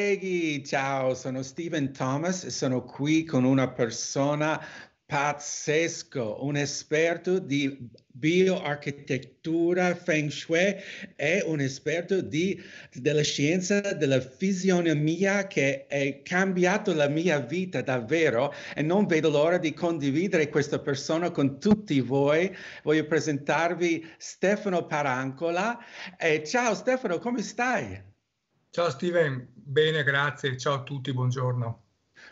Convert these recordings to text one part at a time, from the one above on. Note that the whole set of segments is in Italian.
Colleghi, ciao, sono Steven Thomas e sono qui con una persona pazzesco, un esperto di bioarchitettura feng shui è un esperto di, della scienza della fisionomia che ha cambiato la mia vita davvero e non vedo l'ora di condividere questa persona con tutti voi. Voglio presentarvi Stefano Parancola. E ciao Stefano, come stai? Ciao Steven, bene, grazie. Ciao a tutti, buongiorno.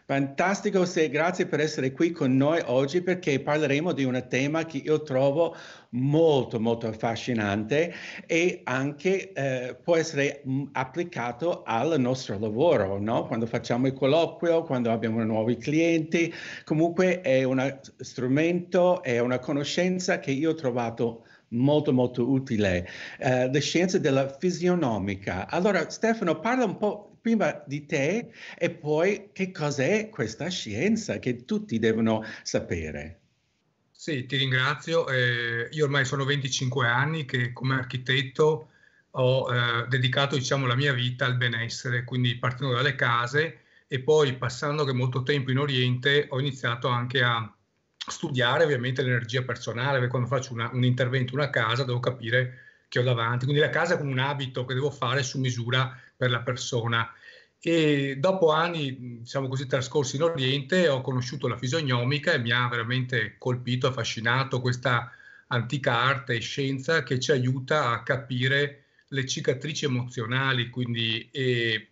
Fantastico, se, grazie per essere qui con noi oggi perché parleremo di un tema che io trovo molto molto affascinante e anche eh, può essere mm, applicato al nostro lavoro, no? quando facciamo il colloquio, quando abbiamo nuovi clienti, comunque è uno strumento, è una conoscenza che io ho trovato molto molto molto utile, uh, le scienze della fisionomica. Allora Stefano, parla un po' prima di te e poi che cos'è questa scienza che tutti devono sapere. Sì, ti ringrazio. Eh, io ormai sono 25 anni che come architetto ho eh, dedicato diciamo, la mia vita al benessere, quindi partendo dalle case e poi passando che molto tempo in Oriente ho iniziato anche a studiare ovviamente l'energia personale, perché quando faccio una, un intervento in una casa devo capire che ho davanti, quindi la casa come un abito che devo fare su misura per la persona. E dopo anni, diciamo così, trascorsi in Oriente, ho conosciuto la fisiognomica e mi ha veramente colpito, affascinato questa antica arte e scienza che ci aiuta a capire le cicatrici emozionali, quindi, e,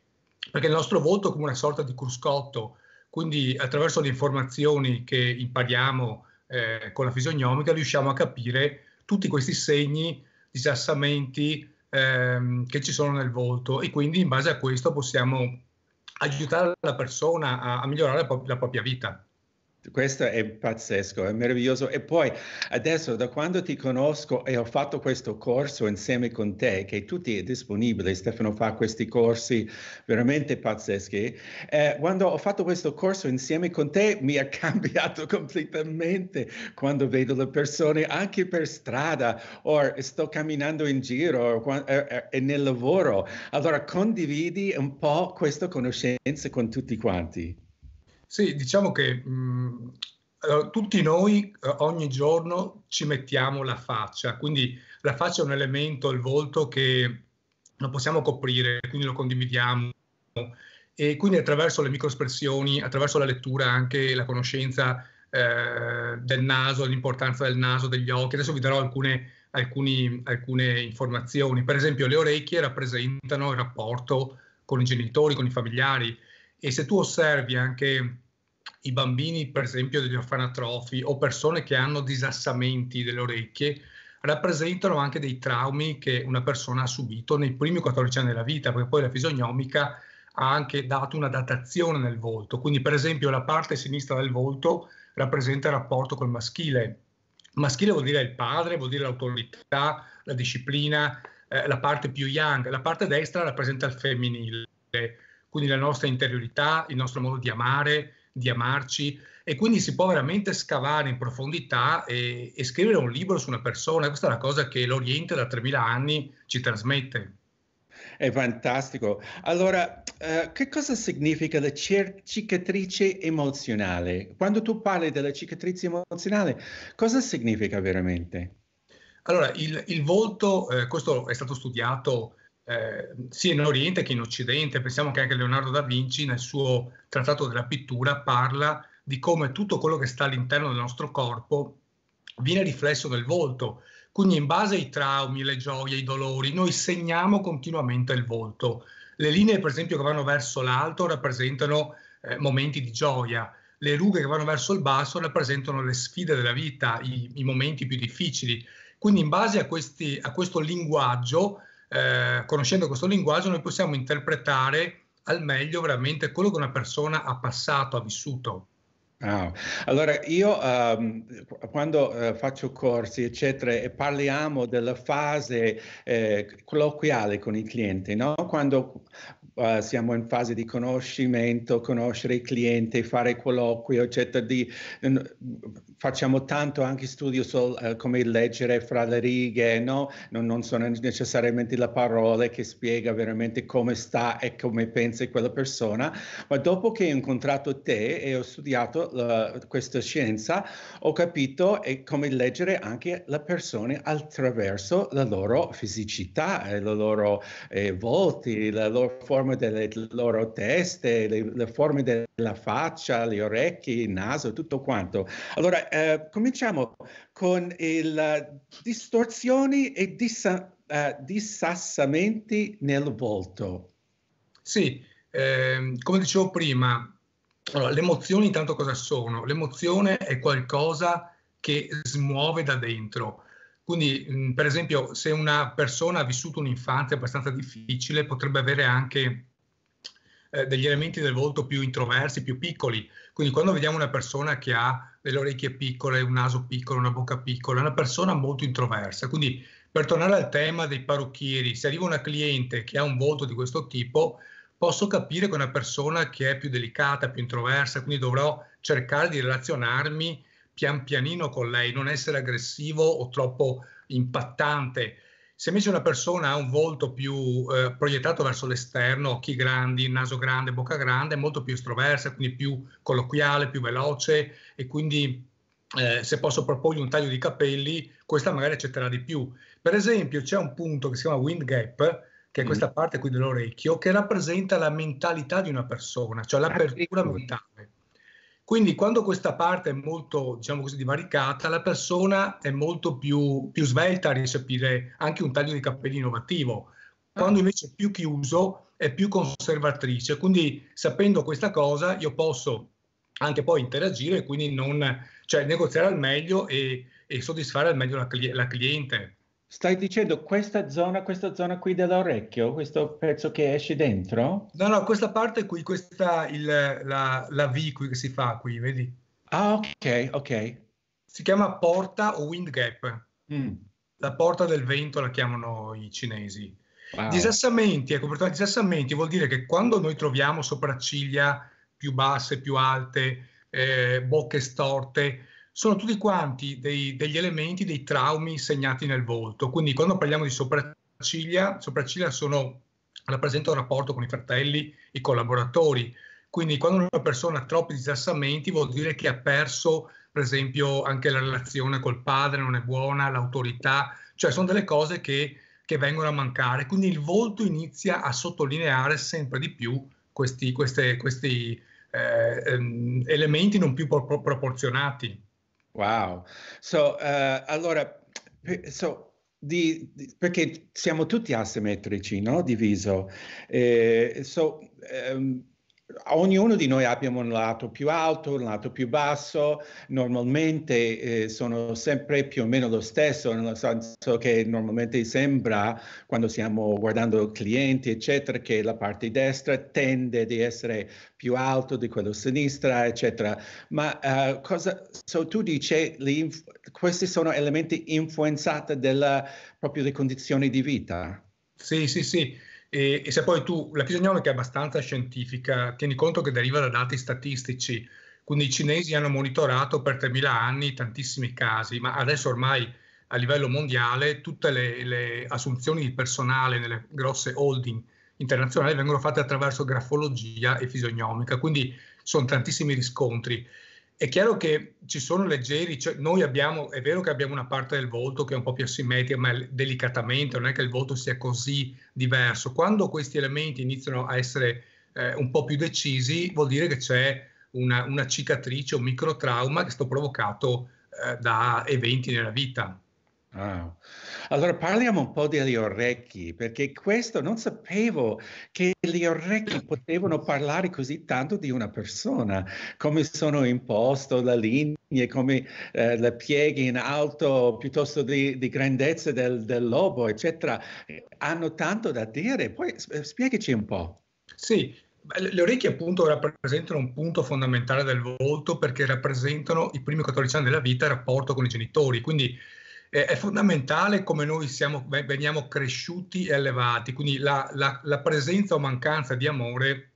perché il nostro volto è come una sorta di cruscotto, quindi attraverso le informazioni che impariamo eh, con la fisiognomica riusciamo a capire tutti questi segni, disassamenti ehm, che ci sono nel volto e quindi in base a questo possiamo aiutare la persona a, a migliorare la, la propria vita questo è pazzesco, è meraviglioso. E poi adesso da quando ti conosco e ho fatto questo corso insieme con te, che tutti è disponibile, Stefano fa questi corsi veramente pazzeschi, eh, quando ho fatto questo corso insieme con te mi ha cambiato completamente quando vedo le persone anche per strada o sto camminando in giro eh, eh, e nel lavoro. Allora condividi un po' questa conoscenza con tutti quanti. Sì, diciamo che mh, allora, tutti noi eh, ogni giorno ci mettiamo la faccia, quindi la faccia è un elemento, il volto che non possiamo coprire, quindi lo condividiamo e quindi attraverso le microespressioni, attraverso la lettura, anche la conoscenza eh, del naso, l'importanza del naso, degli occhi. Adesso vi darò alcune, alcuni, alcune, informazioni. Per esempio, le orecchie rappresentano il rapporto con i genitori, con i familiari. E se tu osservi anche i bambini, per esempio, degli orfanatrofi o persone che hanno disassamenti delle orecchie, rappresentano anche dei traumi che una persona ha subito nei primi 14 anni della vita, perché poi la fisionomica ha anche dato una datazione nel volto. Quindi, per esempio, la parte sinistra del volto rappresenta il rapporto col maschile. Maschile vuol dire il padre, vuol dire l'autorità, la disciplina, eh, la parte più young. La parte destra rappresenta il femminile quindi la nostra interiorità, il nostro modo di amare, di amarci e quindi si può veramente scavare in profondità e, e scrivere un libro su una persona. Questa è la cosa che l'Oriente da 3000 anni ci trasmette. È fantastico. Allora, eh, che cosa significa la cicatrice emozionale? Quando tu parli della cicatrice emozionale, cosa significa veramente? Allora, il, il volto, eh, questo è stato studiato eh, sia in Oriente che in Occidente. Pensiamo che anche Leonardo da Vinci nel suo trattato della pittura parla di come tutto quello che sta all'interno del nostro corpo viene riflesso nel volto. Quindi in base ai traumi, le gioie, i dolori, noi segniamo continuamente il volto. Le linee, per esempio, che vanno verso l'alto rappresentano eh, momenti di gioia. Le rughe che vanno verso il basso rappresentano le sfide della vita, i, i momenti più difficili. Quindi in base a, questi, a questo linguaggio eh, conoscendo questo linguaggio noi possiamo interpretare al meglio veramente quello che una persona ha passato, ha vissuto. Ah, allora, io um, quando uh, faccio corsi, eccetera, e parliamo della fase eh, colloquiale con i clienti, no? quando uh, siamo in fase di conoscimento, conoscere i clienti, fare colloqui, eccetera. Di, um, facciamo tanto anche studio su uh, eh, come leggere fra le righe, no? non, non, sono necessariamente le parole che spiega veramente come sta e come pensa quella persona, ma dopo che ho incontrato te e ho studiato uh, questa scienza, ho capito e come leggere anche le persone attraverso la loro fisicità, i loro eh, volti, la loro forma forme delle loro teste, le, le forme della faccia, gli orecchi, il naso, tutto quanto. Allora, eh, cominciamo con le eh, distorsioni e dissa, eh, dissassamenti nel volto. Sì, eh, come dicevo prima, allora, le emozioni intanto cosa sono? L'emozione è qualcosa che smuove da dentro quindi, mm, per esempio, se una persona ha vissuto un'infanzia abbastanza difficile, potrebbe avere anche eh, degli elementi del volto più introversi, più piccoli. Quindi quando vediamo una persona che ha delle orecchie piccole, un naso piccolo, una bocca piccola, è una persona molto introversa. Quindi per tornare al tema dei parrucchieri, se arriva una cliente che ha un volto di questo tipo, posso capire che è una persona che è più delicata, più introversa, quindi dovrò cercare di relazionarmi pian pianino con lei, non essere aggressivo o troppo impattante. Se invece una persona ha un volto più eh, proiettato verso l'esterno, occhi grandi, naso grande, bocca grande, è molto più estroversa, quindi più colloquiale, più veloce e quindi eh, se posso proporgli un taglio di capelli, questa magari accetterà di più. Per esempio, c'è un punto che si chiama wind gap, che è mm. questa mm. parte qui dell'orecchio, che rappresenta la mentalità di una persona, cioè l'apertura ah, sì. mentale. Quindi quando questa parte è molto, diciamo così, divaricata, la persona è molto più, più svelta a recepire anche un taglio di capelli innovativo. Quando invece è più chiuso, è più conservatrice. Quindi sapendo questa cosa, io posso anche poi interagire e quindi non, cioè, negoziare al meglio e, e soddisfare al meglio la, la cliente. Stai dicendo questa zona, questa zona qui dell'orecchio, questo pezzo che esce dentro? No, no, questa parte qui, questa il, la, la V qui che si fa qui, vedi? Ah, ok, ok. Si chiama porta o wind gap. Mm. La porta del vento la chiamano i cinesi. Wow. Disassamenti, ecco, perché disassamenti vuol dire che quando noi troviamo sopracciglia più basse, più alte, eh, bocche storte, sono tutti quanti dei, degli elementi, dei traumi segnati nel volto. Quindi quando parliamo di sopracciglia, sopracciglia sono, rappresentano il rapporto con i fratelli, i collaboratori. Quindi quando una persona ha troppi disassamenti vuol dire che ha perso, per esempio, anche la relazione col padre, non è buona, l'autorità, cioè sono delle cose che, che vengono a mancare. Quindi il volto inizia a sottolineare sempre di più questi, queste, questi eh, ehm, elementi non più pro- proporzionati. Wow. So, uh, allora, so, di, di, perché siamo tutti asimmetrici, no? Diviso. Eh, so, um, Ognuno di noi abbiamo un lato più alto, un lato più basso, normalmente eh, sono sempre più o meno lo stesso, nel senso che normalmente sembra, quando stiamo guardando clienti, eccetera, che la parte destra tende ad essere più alto di quello sinistra, eccetera. Ma eh, cosa, so, tu dici, li, questi sono elementi influenzati della, proprio le condizioni di vita. Sì, sì, sì. E, e se poi tu, la fisionomica è abbastanza scientifica, tieni conto che deriva da dati statistici, quindi i cinesi hanno monitorato per 3.000 anni tantissimi casi, ma adesso ormai a livello mondiale tutte le, le assunzioni di personale nelle grosse holding internazionali vengono fatte attraverso grafologia e fisiognomica, quindi sono tantissimi riscontri. È chiaro che ci sono leggeri, cioè noi abbiamo, è vero che abbiamo una parte del volto che è un po' più asimmetrica, ma delicatamente, non è che il volto sia così diverso. Quando questi elementi iniziano a essere eh, un po' più decisi, vuol dire che c'è una, una cicatrice, un microtrauma che è stato provocato eh, da eventi nella vita. Wow. Allora parliamo un po' degli orecchi, perché questo non sapevo che gli orecchi potevano parlare così tanto di una persona, come sono imposto le linee, come eh, le pieghe in alto, piuttosto di, di grandezza del, del lobo, eccetera. Hanno tanto da dire, poi eh, spiegaci un po'. Sì, le orecchie appunto rappresentano un punto fondamentale del volto perché rappresentano i primi 14 anni della vita il rapporto con i genitori, quindi è fondamentale come noi siamo, veniamo cresciuti e allevati, quindi la, la, la, presenza o mancanza di amore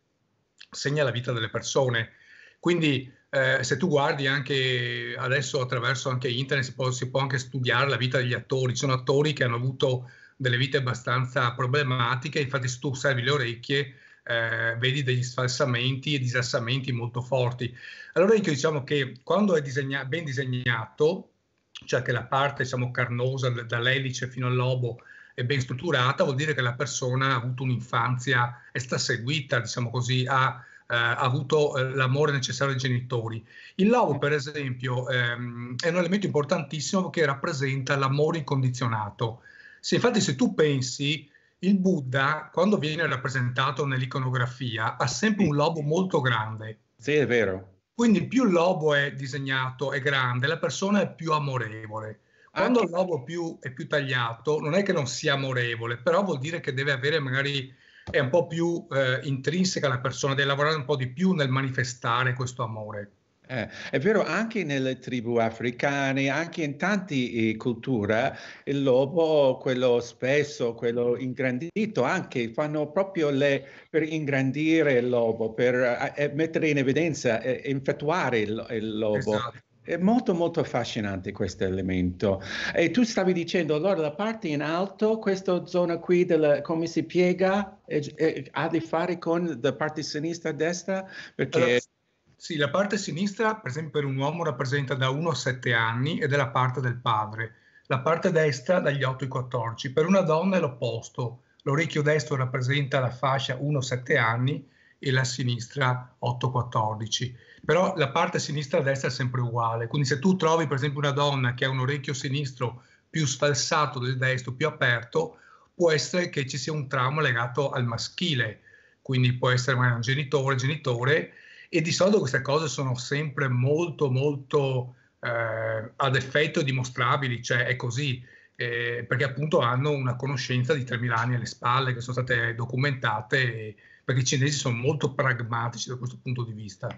segna la vita delle persone. Quindi eh, se tu guardi anche adesso attraverso anche internet si può, si può, anche studiare la vita degli attori, ci sono attori che hanno avuto delle vite abbastanza problematiche, infatti se tu osservi le orecchie eh, vedi degli sfalsamenti e disassamenti molto forti. Allora io diciamo che quando è disegna- ben disegnato cioè che la parte diciamo, carnosa dall'elice fino al lobo è ben strutturata, vuol dire che la persona ha avuto un'infanzia, è stata seguita, diciamo così, ha, eh, ha avuto eh, l'amore necessario dai genitori. Il lobo, per esempio, ehm, è un elemento importantissimo che rappresenta l'amore incondizionato. Se infatti se tu pensi, il Buddha, quando viene rappresentato nell'iconografia, ha sempre un lobo molto grande. Sì, è vero. Quindi più il lobo è disegnato, è grande, la persona è più amorevole. Quando Anche... il lobo più, è più tagliato, non è che non sia amorevole, però vuol dire che deve avere magari è un po' più eh, intrinseca la persona, deve lavorare un po' di più nel manifestare questo amore. Eh, è vero, anche nelle tribù africane, anche in tante eh, culture, il lobo, quello spesso, quello ingrandito, anche fanno proprio le, per ingrandire il lobo, per eh, eh mettere in evidenza, eh, eh, infettuare il, il lobo. Esatto. È molto molto affascinante questo elemento. E tu stavi dicendo, allora la parte in alto, questa zona qui, della, come si piega, è, è, ha a che fare con la parte sinistra e destra? Perché... Sì, la parte sinistra, per esempio, per un uomo rappresenta da 1 a 7 anni ed è la parte del padre. La parte destra dagli 8 ai 14. Per una donna è l'opposto. L'orecchio destro rappresenta la fascia 1-7 anni e la sinistra 8-14. Però la parte sinistra e destra è sempre uguale. Quindi se tu trovi per esempio una donna che ha un orecchio sinistro più sfalsato del destro, più aperto, può essere che ci sia un trauma legato al maschile. Quindi può essere magari un genitore, genitore e di solito queste cose sono sempre molto molto eh, ad effetto dimostrabili, cioè è così, eh, perché appunto hanno una conoscenza di 3.000 anni alle spalle che sono state documentate, perché i cinesi sono molto pragmatici da questo punto di vista.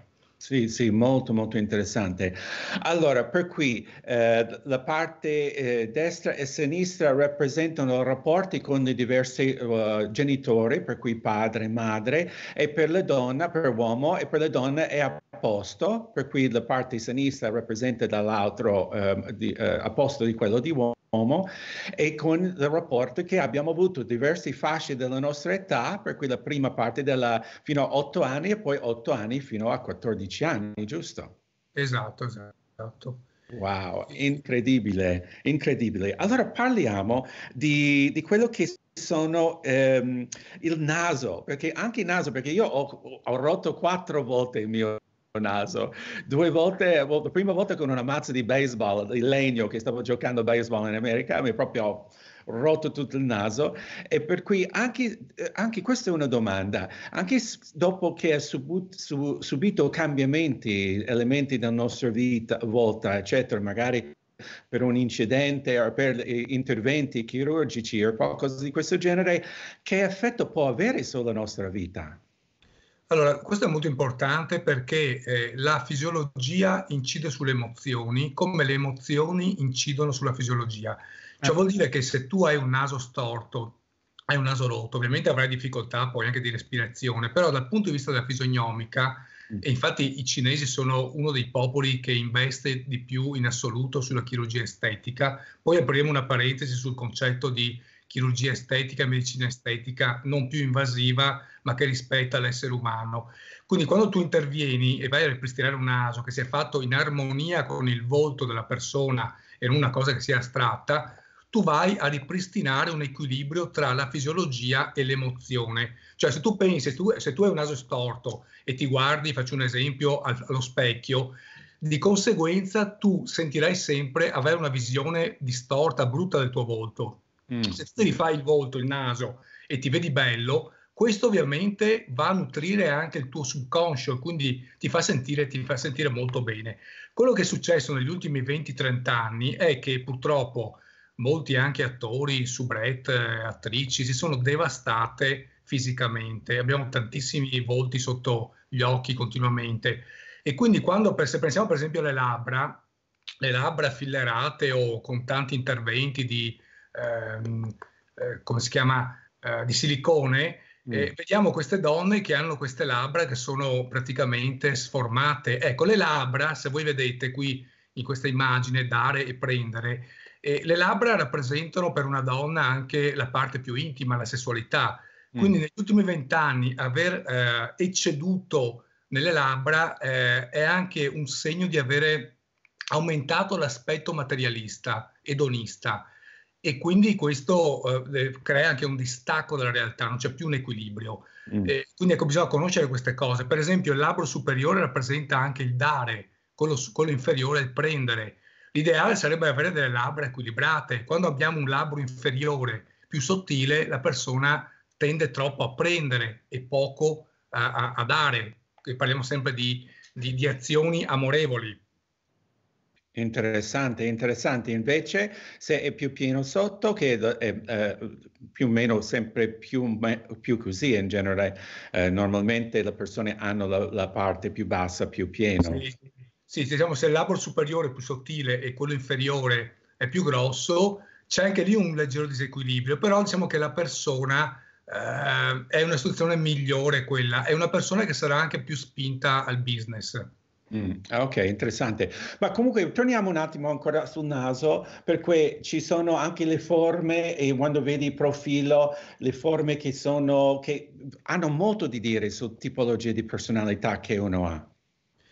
Sì, sì, molto molto interessante. Allora, per cui eh, la parte eh, destra e sinistra rappresentano rapporti con i diversi uh, genitori, per cui padre, e madre, e per le donne, per l'uomo e per le donne è a posto, per cui la parte sinistra rappresenta dall'altro ehm, eh, di, apposto di quello di uomo uomo e con il rapporto che abbiamo avuto diverse fasce della nostra età, per cui la prima parte della, fino a 8 anni e poi 8 anni fino a 14 anni, giusto? Esatto, esatto. Wow, incredibile, incredibile. Allora parliamo di, di quello che sono ehm, il naso, perché anche il naso, perché io ho, ho rotto quattro volte il mio naso. Due volte, la prima volta con una mazza di baseball, di legno, che stavo giocando a baseball in America, mi proprio rotto tutto il naso e per cui anche, anche questa è una domanda, anche dopo che ha subito, subito cambiamenti, elementi della nostra vita, volta, eccetera, magari per un incidente o per interventi chirurgici o qualcosa di questo genere, che effetto può avere sulla nostra vita? Allora, questo è molto importante perché eh, la fisiologia incide sulle emozioni come le emozioni incidono sulla fisiologia. Ciò eh. vuol dire che se tu hai un naso storto, hai un naso rotto, ovviamente avrai difficoltà poi anche di respirazione, però dal punto di vista della fisiognomica, mm. e infatti i cinesi sono uno dei popoli che investe di più in assoluto sulla chirurgia estetica, poi apriremo una parentesi sul concetto di chirurgia estetica, medicina estetica non più invasiva, ma che rispetta l'essere umano. Quindi quando tu intervieni e vai a ripristinare un naso che sia fatto in armonia con il volto della persona e non una cosa che sia astratta, tu vai a ripristinare un equilibrio tra la fisiologia e l'emozione. Cioè se tu pensi, se tu, se tu hai un naso storto e ti guardi, faccio un esempio, allo specchio, di conseguenza tu sentirai sempre avere una visione distorta, brutta del tuo volto. Mm. Se ti rifai il volto, il naso e ti vedi bello, questo ovviamente va a nutrire anche il tuo subconscio, quindi ti fa sentire, ti fa sentire molto bene. Quello che è successo negli ultimi 20-30 anni è che purtroppo molti anche attori, soubrette, eh, attrici si sono devastate fisicamente, abbiamo tantissimi volti sotto gli occhi continuamente e quindi quando se pensiamo per esempio alle labbra, le labbra fillerate o con tanti interventi di Ehm, eh, come si chiama, eh, di silicone, E mm. vediamo queste donne che hanno queste labbra che sono praticamente sformate. Ecco, le labbra, se voi vedete qui in questa immagine, dare e prendere, eh, le labbra rappresentano per una donna anche la parte più intima, la sessualità. Mm. Quindi mm. negli ultimi vent'anni aver eh, ecceduto nelle labbra eh, è anche un segno di avere aumentato l'aspetto materialista, edonista e quindi questo eh, eh, crea anche un distacco dalla realtà, non c'è più un equilibrio. Mm. Eh, quindi ecco, bisogna conoscere queste cose. Per esempio, il labbro superiore rappresenta anche il dare, quello, quello inferiore il prendere. L'ideale sarebbe avere delle labbra equilibrate. Quando abbiamo un labbro inferiore più sottile, la persona tende troppo a prendere e poco a, a, a dare. E parliamo sempre di, di, di azioni amorevoli. Interessante, interessante. Invece, se è più pieno sotto, che è, eh, eh, più o meno sempre più, più così in genere, eh, normalmente le persone hanno la, la, parte più bassa, più piena. Sì, sì diciamo se il labbro superiore è più sottile e quello inferiore è più grosso, c'è anche lì un leggero disequilibrio, però diciamo che la persona eh, è una situazione migliore quella, è una persona che sarà anche più spinta al business. Mm, ah, ok, interessante. Ma comunque torniamo un attimo ancora sul naso, perché ci sono anche le forme e quando vedi il profilo, le forme che, sono, che hanno molto di dire su tipologie di personalità che uno ha.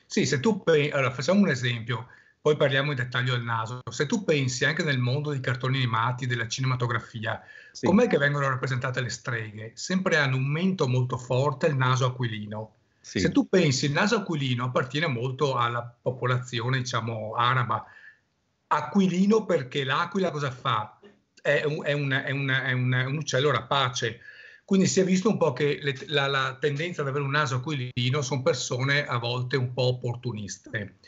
Sì, se tu pensi, allora facciamo un esempio, poi parliamo in dettaglio del naso. Se tu pensi anche nel mondo dei cartoni animati, della cinematografia, sì. com'è che vengono rappresentate le streghe? Sempre hanno un mento molto forte, il naso aquilino sì. Se tu pensi, il naso aquilino appartiene molto alla popolazione, diciamo, araba. Aquilino perché l'aquila cosa fa? È un, è un, è un, è un uccello rapace. Quindi si è visto un po' che le, la, la, tendenza ad avere un naso aquilino sono persone a volte un po' opportuniste.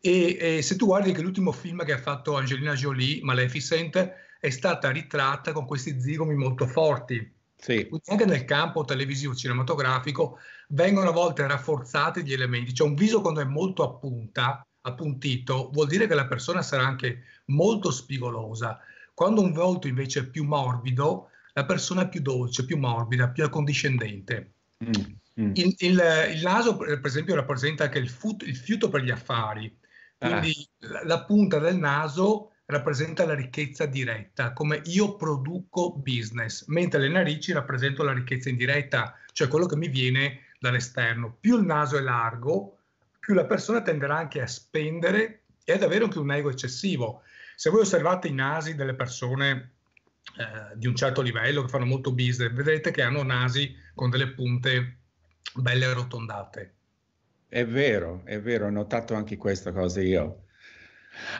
E, e se tu guardi che l'ultimo film che ha fatto Angelina Jolie, Maleficent, è stata ritratta con questi zigomi molto forti sì. anche nel campo televisivo cinematografico vengono a volte rafforzati gli elementi. Cioè un viso quando è molto appunta, appuntito, vuol dire che la persona sarà anche molto spigolosa. Quando un volto invece è più morbido, la persona è più dolce, più morbida, più accondiscendente. Mm, mm. Il, il, il, naso, per esempio, rappresenta anche il, fut, il fiuto per gli affari. Eh. Quindi ah. la, la punta del naso rappresenta la ricchezza diretta, come io produco business, mentre le narici rappresentano la ricchezza indiretta, cioè quello che mi viene dall'esterno. Più il naso è largo, più la persona tenderà anche a spendere e ad avere anche un ego eccessivo. Se voi osservate i nasi delle persone eh, di un certo livello che fanno molto business, vedrete che hanno nasi con delle punte belle arrotondate. È vero, è vero, ho notato anche questa cosa io.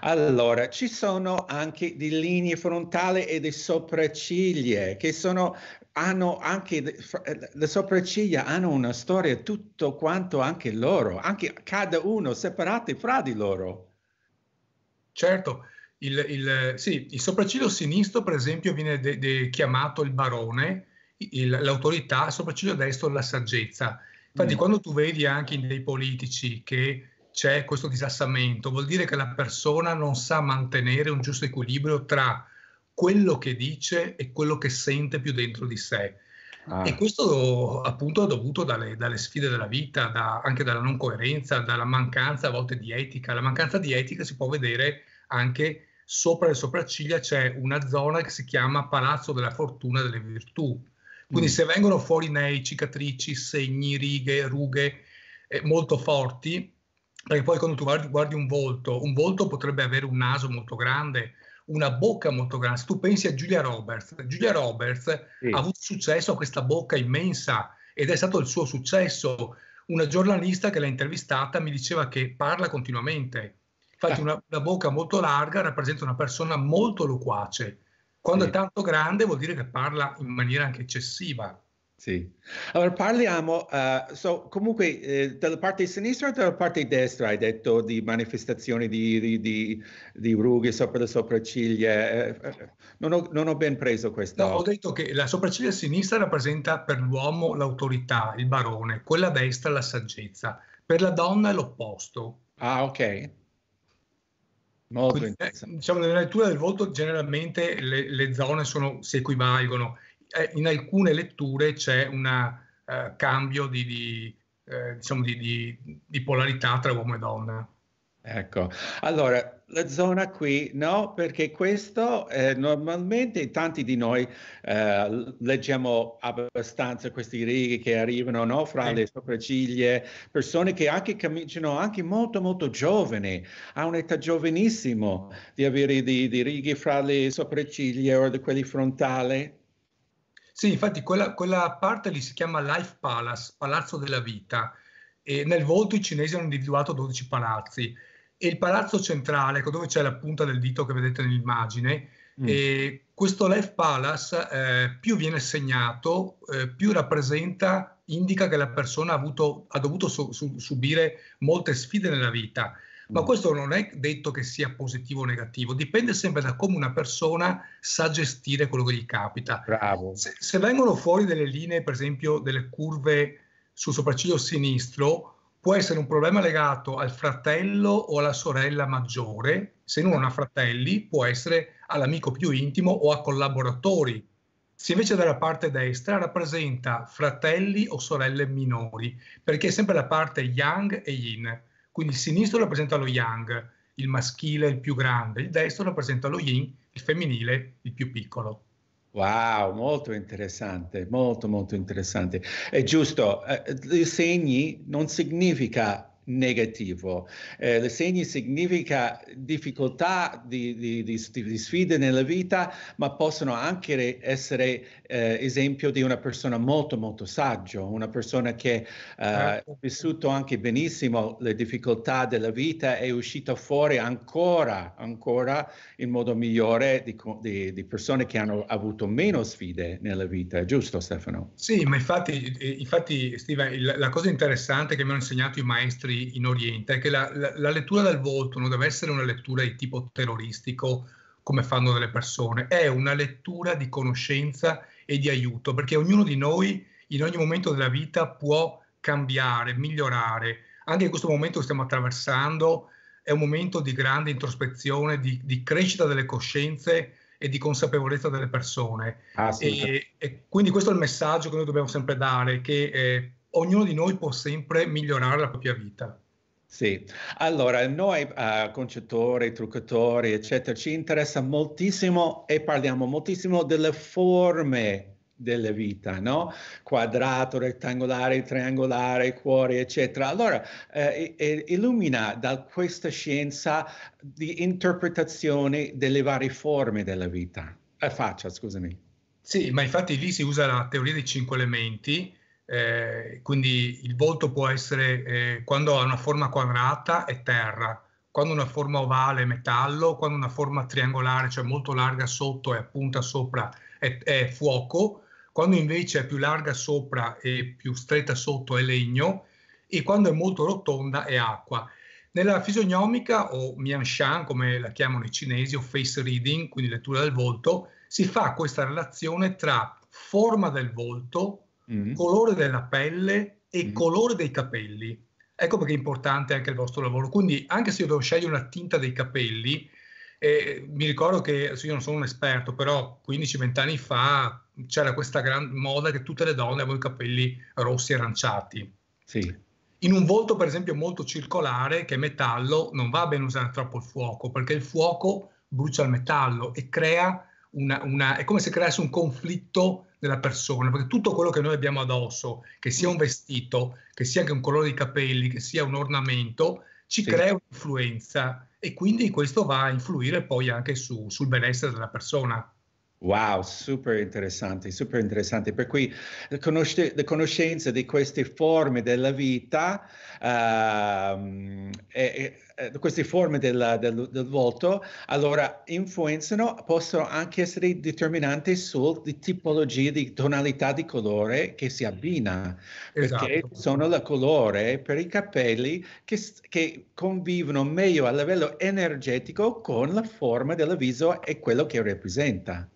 Allora, ci sono anche delle linee frontali e dei sopracciglia che sono hanno anche eh, le sopracciglia hanno una storia tutto quanto anche loro, anche cada uno separati fra di loro. Certo, il, il, sì, il sopracciglio sinistro per esempio viene de, de chiamato il barone, il, l'autorità, il sopracciglio destro la saggezza. Infatti mm. quando tu vedi anche in dei politici che c'è questo disassamento, vuol dire che la persona non sa mantenere un giusto equilibrio tra quello che dice e quello che sente più dentro di sé. Ah. E questo appunto è dovuto dalle, dalle sfide della vita, da, anche dalla non coerenza, dalla mancanza a volte di etica. La mancanza di etica si può vedere anche sopra le sopracciglia c'è una zona che si chiama Palazzo della Fortuna delle Virtù. Quindi mm. se vengono fuori nei cicatrici, segni, righe, rughe eh, molto forti, perché poi quando tu guardi, guardi, un volto, un volto potrebbe avere un naso molto grande, una bocca molto grande. Se tu pensi a Giulia Roberts, Giulia Roberts sì. ha avuto successo a questa bocca immensa ed è stato il suo successo. Una giornalista che l'ha intervistata mi diceva che parla continuamente. Infatti, eh. una, una bocca molto larga rappresenta una persona molto loquace. Quando sì. è tanto grande vuol dire che parla in maniera anche eccessiva. Sì. Allora parliamo, uh, so, comunque eh, dalla parte sinistra o dalla parte destra hai detto di manifestazioni di, di, di, di rughe sopra le sopracciglia, eh, eh, eh non, ho, non, ho, ben preso questo. No, ho detto che la sopracciglia sinistra rappresenta per l'uomo l'autorità, il barone, quella destra la saggezza, per la donna è l'opposto. Ah ok. Molto Quindi, interessante. diciamo, nella lettura del volto generalmente le, le zone sono, si equivalgono eh, in alcune letture c'è un uh, eh, cambio di, di, eh, diciamo di, di, polarità tra uomo e donna. Ecco, allora la zona qui no, perché questo eh, normalmente tanti di noi eh, leggiamo abbastanza questi righi che arrivano no, fra le sopracciglia, persone che anche cominciano anche molto molto giovani, a un'età giovanissima, di avere dei righi fra le sopracciglia o di quelli frontali. Sì, infatti quella, quella parte lì si chiama Life Palace, Palazzo della Vita. E nel volto i cinesi hanno individuato 12 palazzi e il palazzo centrale, ecco, dove c'è la punta del dito che vedete nell'immagine, mm. questo Life Palace eh, più viene segnato, eh, più rappresenta, indica che la persona ha, avuto, ha dovuto su, su, subire molte sfide nella vita ma mm. questo non è detto che sia positivo o negativo, dipende sempre da come una persona sa gestire quello che gli capita. Se, se, vengono fuori delle linee, per esempio delle curve sul sopracciglio sinistro, può essere un problema legato al fratello o alla sorella maggiore, se non ha fratelli, può essere all'amico più intimo o a collaboratori. Se invece dalla parte destra rappresenta fratelli o sorelle minori, perché è sempre la parte yang e yin quindi il sinistro rappresenta lo yang, il maschile il più grande, il destro rappresenta lo yin, il femminile il più piccolo. Wow, molto interessante, molto molto interessante. È giusto, eh, segni non significa negativo. Eh, le segni significa difficoltà di, di, di, di, sfide nella vita, ma possono anche essere eh, esempio di una persona molto molto saggio, una persona che eh, certo. ha vissuto anche benissimo le difficoltà della vita e è uscita fuori ancora, ancora in modo migliore di, persone che hanno avuto meno sfide nella vita, giusto Stefano? Sì, ma infatti, infatti Steve, la cosa interessante che mi hanno insegnato i maestri nostri in Oriente è che la, la, la lettura del volto non deve essere una lettura di tipo terroristico come fanno delle persone, è una lettura di conoscenza e di aiuto, perché ognuno di noi in ogni momento della vita può cambiare, migliorare. Anche in questo momento che stiamo attraversando è un momento di grande introspezione, di, di crescita delle coscienze e di consapevolezza delle persone. Ah, sì. e, e, quindi questo è il messaggio che noi dobbiamo sempre dare, che eh, ognuno di noi può sempre migliorare la propria vita. Sì, allora noi uh, concettori, truccatori, eccetera, ci interessa moltissimo e parliamo moltissimo delle forme della vita, no? Quadrato, rettangolare, triangolare, cuore, eccetera. Allora, eh, eh, illumina da questa scienza di interpretazione delle varie forme della vita. Eh, faccia, scusami. Sì, ma infatti lì si usa la teoria dei cinque elementi eh, quindi il volto può essere, eh, quando ha una forma quadrata è terra, quando una forma ovale è metallo, quando una forma triangolare, cioè molto larga sotto e appunta sopra è, è fuoco, quando invece è più larga sopra e più stretta sotto è legno e quando è molto rotonda è acqua. Nella fisionomica o mianshan, come la chiamano i cinesi, o face reading, quindi lettura del volto, si fa questa relazione tra forma del volto, mm. colore della pelle e mm. colore dei capelli. Ecco perché è importante anche il vostro lavoro. Quindi, anche se io devo scegliere una tinta dei capelli, eh, mi ricordo che io non sono un esperto, però 15-20 anni fa c'era questa gran moda che tutte le donne avevano i capelli rossi e aranciati. Sì. In un volto, per esempio, molto circolare, che è metallo, non va bene usare troppo il fuoco, perché il fuoco brucia il metallo e crea una, una è come se creasse un conflitto della persona, perché tutto quello che noi abbiamo addosso, che sia un vestito, che sia anche un colore di capelli, che sia un ornamento, ci sì. crea un'influenza e quindi questo va a influire poi anche su, sul benessere della persona. Wow, super interessante, super interessante. Per cui la, conosc- la conoscenza di queste forme della vita, uh, e, e, queste forme della, del, del, volto, allora influenzano, possono anche essere determinanti sulla tipologia di tonalità di colore che si abbina, esatto. perché sono il colore per i capelli che, che convivono meglio a livello energetico con la forma del viso e quello che rappresenta.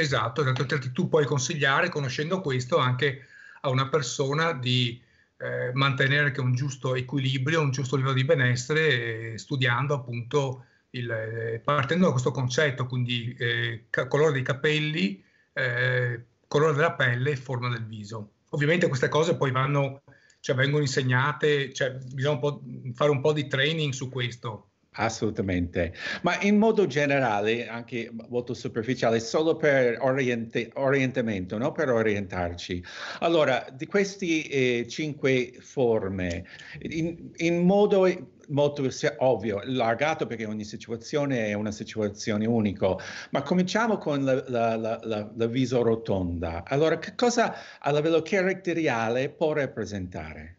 Esatto, esatto. tu puoi consigliare, conoscendo questo, anche a una persona di eh, mantenere un giusto equilibrio, un giusto livello di benessere, eh, studiando appunto, il, eh, partendo da questo concetto, quindi eh, colore dei capelli, eh, colore della pelle e forma del viso. Ovviamente queste cose poi vanno, cioè vengono insegnate, cioè bisogna un fare un po' di training su questo Assolutamente, ma in modo generale, anche molto superficiale, solo per oriente, orientamento, no? per orientarci. Allora, di queste eh, cinque forme, in, in modo molto ovvio, allargato perché ogni situazione è una situazione unica, ma cominciamo con la, la, la, la viso rotonda. Allora, che cosa a livello caratteriale può rappresentare?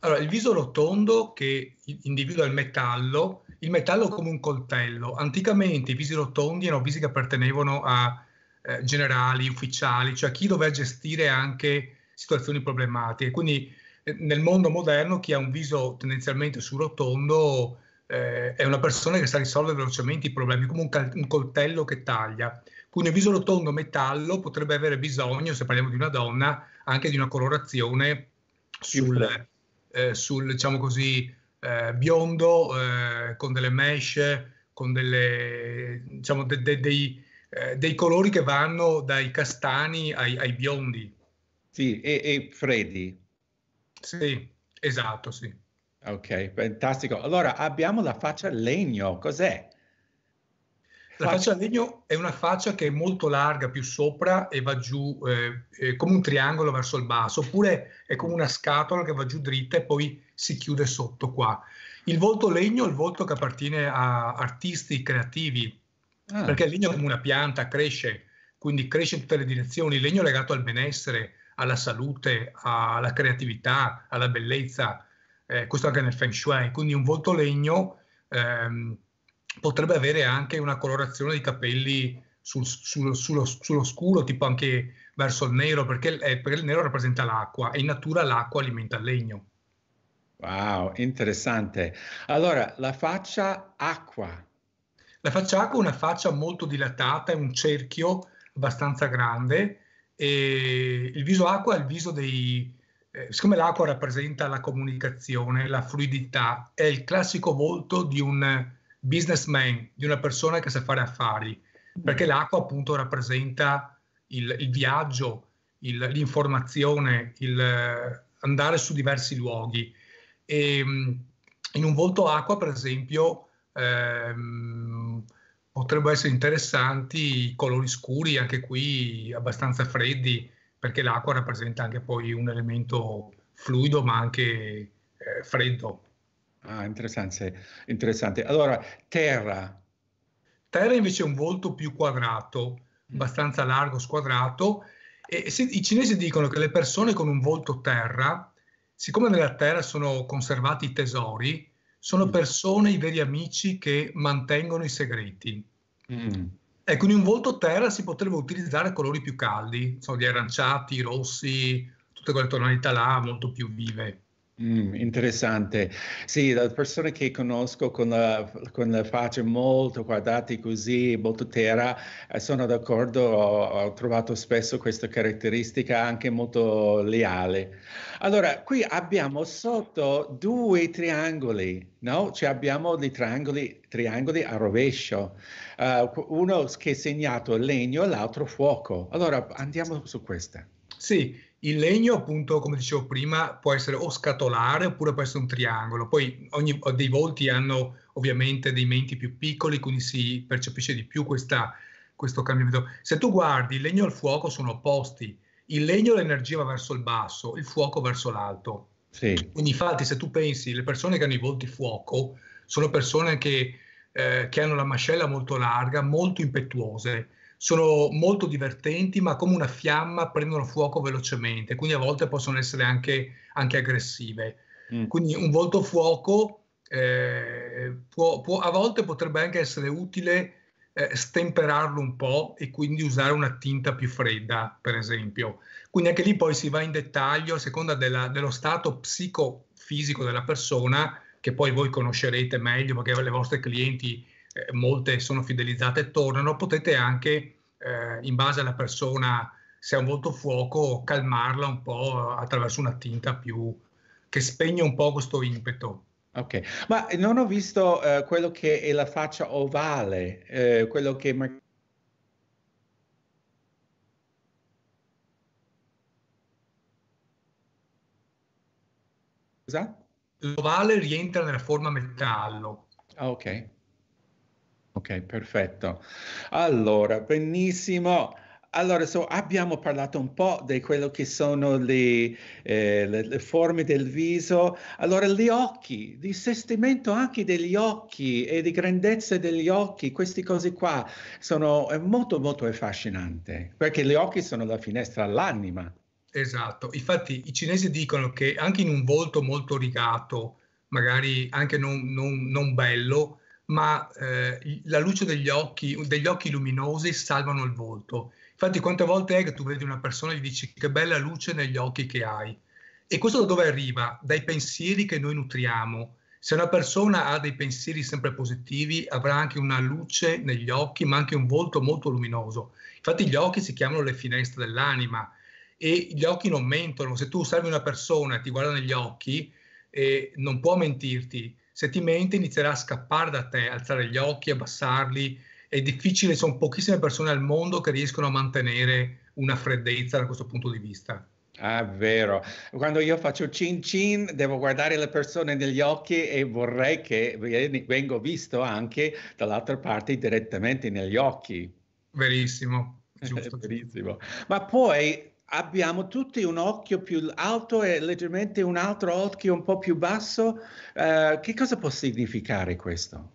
Allora, il viso rotondo che individua il metallo il metallo come un coltello. Anticamente i visi rotondi erano visi che appartenevano a eh, generali, ufficiali, cioè chi doveva gestire anche situazioni problematiche. Quindi eh, nel mondo moderno chi ha un viso tendenzialmente su rotondo eh, è una persona che sa risolvere velocemente i problemi, come un, cal- un coltello che taglia. Quindi un viso rotondo metallo potrebbe avere bisogno, se parliamo di una donna, anche di una colorazione sul, eh, sul diciamo così, eh, biondo eh, con delle mesh, con delle, diciamo, de, de, dei, eh, dei, colori che vanno dai castani ai, ai biondi. Sì, e, e freddi. Sì, esatto, sì. Ok, fantastico. Allora abbiamo la faccia legno, cos'è? La faccia al legno è una faccia che è molto larga più sopra e va giù eh, come un triangolo verso il basso, oppure è come una scatola che va giù dritta e poi si chiude sotto qua. Il volto legno è il volto che appartiene a artisti creativi, ah. perché il legno è come una pianta, cresce, quindi cresce in tutte le direzioni. Il legno è legato al benessere, alla salute, alla creatività, alla bellezza, eh, questo anche nel feng shui, quindi un volto legno... Ehm, potrebbe avere anche una colorazione di capelli sul, sul, sullo, sullo, scuro, tipo anche verso il nero, perché, eh, perché, il nero rappresenta l'acqua e in natura l'acqua alimenta il legno. Wow, interessante. Allora, la faccia acqua. La faccia acqua è una faccia molto dilatata, è un cerchio abbastanza grande e il viso acqua è il viso dei... Eh, siccome l'acqua rappresenta la comunicazione, la fluidità, è il classico volto di un businessman, di una persona che sa fare affari, perché mm. l'acqua appunto rappresenta il, il viaggio, il, l'informazione, il eh, andare su diversi luoghi. E, ehm, in un volto acqua, per esempio, ehm, potrebbero essere interessanti i colori scuri, anche qui abbastanza freddi, perché l'acqua rappresenta anche poi un elemento fluido ma anche eh, freddo. Ah, interessante. interessante. Allora, terra. Terra invece è un volto più quadrato, mm. abbastanza largo, squadrato. E se, I cinesi dicono che le persone con un volto terra, siccome nella terra sono conservati i tesori, sono mm. persone, i veri amici che mantengono i segreti. Mm. Ecco, in un volto terra si potrebbe utilizzare colori più caldi, sono gli aranciati, i rossi, tutte quelle tonalità là molto più vive. Mm, interessante. Sì, da persone che conosco con la, con la faccia molto guardate così, molto terra, eh, sono d'accordo, ho, ho, trovato spesso questa caratteristica anche molto leale. Allora, qui abbiamo sotto due triangoli, no? Cioè abbiamo dei triangoli, triangoli a rovescio, uh, uno che è segnato legno, l'altro fuoco. Allora, andiamo su questa. Sì, il legno, appunto, come dicevo prima, può essere o scatolare oppure può essere un triangolo. Poi ogni, dei volti hanno ovviamente dei menti più piccoli, quindi si percepisce di più questa, questo cambiamento. Se tu guardi, il legno e il fuoco sono opposti. Il legno l'energia va verso il basso, il fuoco verso l'alto. Sì. Quindi infatti se tu pensi, le persone che hanno i volti fuoco sono persone che, eh, che hanno la mascella molto larga, molto impetuose sono molto divertenti, ma come una fiamma prendono fuoco velocemente, quindi a volte possono essere anche, anche aggressive. Mm. Quindi un volto fuoco eh, può, può, a volte potrebbe anche essere utile eh, stemperarlo un po' e quindi usare una tinta più fredda, per esempio. Quindi anche lì poi si va in dettaglio a seconda della, dello stato psicofisico della persona, che poi voi conoscerete meglio perché le vostre clienti eh, molte sono fidelizzate e tornano, potete anche, eh, in base alla persona, se ha un volto fuoco, calmarla un po' attraverso una tinta più che spegne un po' questo impeto. Ok, ma non ho visto eh, quello che è la faccia ovale, eh, quello che... Scusa? L'ovale rientra nella forma metallo. Ah, ok. Ok, perfetto. Allora, benissimo. Allora, so, abbiamo parlato un po' di quello che sono le, eh, le, le, forme del viso. Allora, gli occhi, il sestimento anche degli occhi e di grandezza degli occhi, queste cose qua sono molto, molto affascinanti, perché gli occhi sono la finestra all'anima. Esatto, infatti i cinesi dicono che anche in un volto molto rigato, magari anche non, non, non bello, ma eh, la luce degli occhi, degli occhi luminosi salvano il volto. Infatti quante volte è che tu vedi una persona e gli dici che bella luce negli occhi che hai? E questo da dove arriva? Dai pensieri che noi nutriamo. Se una persona ha dei pensieri sempre positivi, avrà anche una luce negli occhi, ma anche un volto molto luminoso. Infatti gli occhi si chiamano le finestre dell'anima e gli occhi non mentono. Se tu osservi una persona e ti guarda negli occhi, eh, non può mentirti sentimenti, inizierà a scappare da te, alzare gli occhi, abbassarli. È difficile, sono pochissime persone al mondo che riescono a mantenere una freddezza da questo punto di vista. Ah, vero. Quando io faccio cin cin, devo guardare le persone negli occhi e vorrei che vengo visto anche dall'altra parte direttamente negli occhi. Verissimo. Giusto. Verissimo. Ma poi abbiamo tutti un occhio più alto e leggermente un altro occhio un po' più basso. Uh, che cosa può significare questo?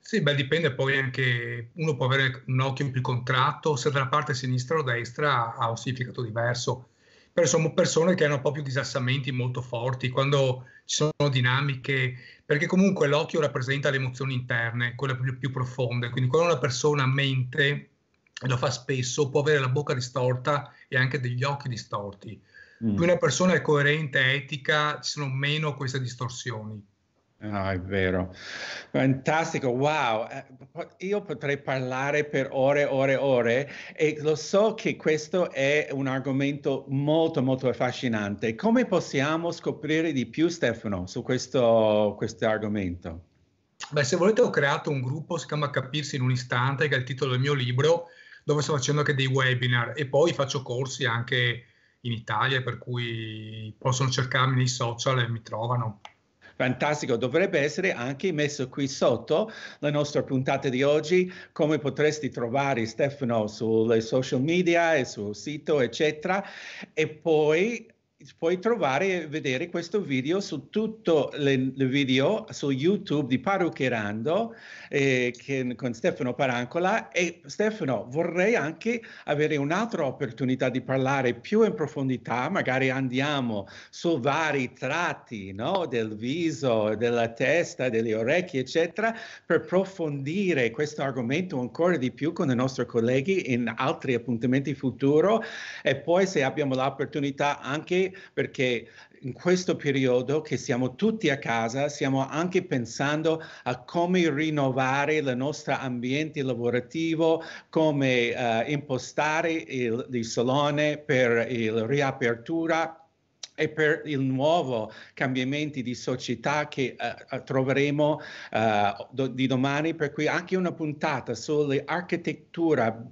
Sì, beh, dipende poi anche, uno può avere un occhio più contratto, se dalla parte sinistra o destra ha un significato diverso. Però sono persone che hanno un po' proprio disassamenti molto forti, quando ci sono dinamiche, perché comunque l'occhio rappresenta le emozioni interne, quelle più, più profonde. Quindi quando una persona mente lo fa spesso, può avere la bocca distorta e anche degli occhi distorti. Mm. Più una persona è coerente, è etica, ci sono meno queste distorsioni. No, ah, è vero. Fantastico, wow. Eh, io potrei parlare per ore, ore, ore e lo so che questo è un argomento molto, molto affascinante. Come possiamo scoprire di più, Stefano, su questo, questo argomento? Beh, se volete ho creato un gruppo, si chiama Capirsi in un istante, che è il titolo del mio libro, dove sto facendo anche dei webinar e poi faccio corsi anche in Italia, per cui possono cercarmi nei social e mi trovano. Fantastico, dovrebbe essere anche messo qui sotto la nostra puntata di oggi, come potresti trovare Stefano sulle social media e sul sito, eccetera. E poi puoi trovare e vedere questo video su tutto il video su YouTube di Parruccherando eh, che, con Stefano Parancola e Stefano vorrei anche avere un'altra opportunità di parlare più in profondità, magari andiamo su vari tratti no? del viso, della testa, delle orecchie eccetera per approfondire questo argomento ancora di più con i nostri colleghi in altri appuntamenti futuro e poi se abbiamo l'opportunità anche perché in questo periodo che siamo tutti a casa stiamo anche pensando a come rinnovare il nostro ambiente lavorativo, come uh, impostare il, il salone per la riapertura e per il nuovo cambiamento di società che uh, troveremo uh, do, di domani, per cui anche una puntata sull'architettura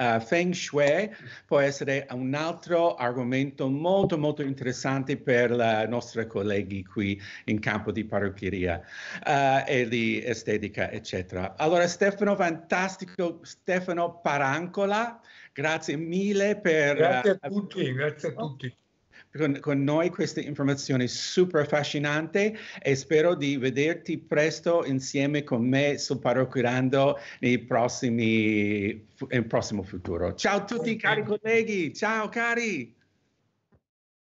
Uh, feng Shui può essere un altro argomento molto molto interessante per i nostri colleghi qui in campo di parrucchieria uh, e di estetica eccetera. Allora Stefano, fantastico Stefano Parancola, grazie mille per... Grazie a eh, tutti, uh, grazie a tutti con, con noi queste informazioni super affascinante e spero di vederti presto insieme con me su Parocurando nei prossimi, nel prossimo futuro. Ciao a tutti cari colleghi, ciao cari!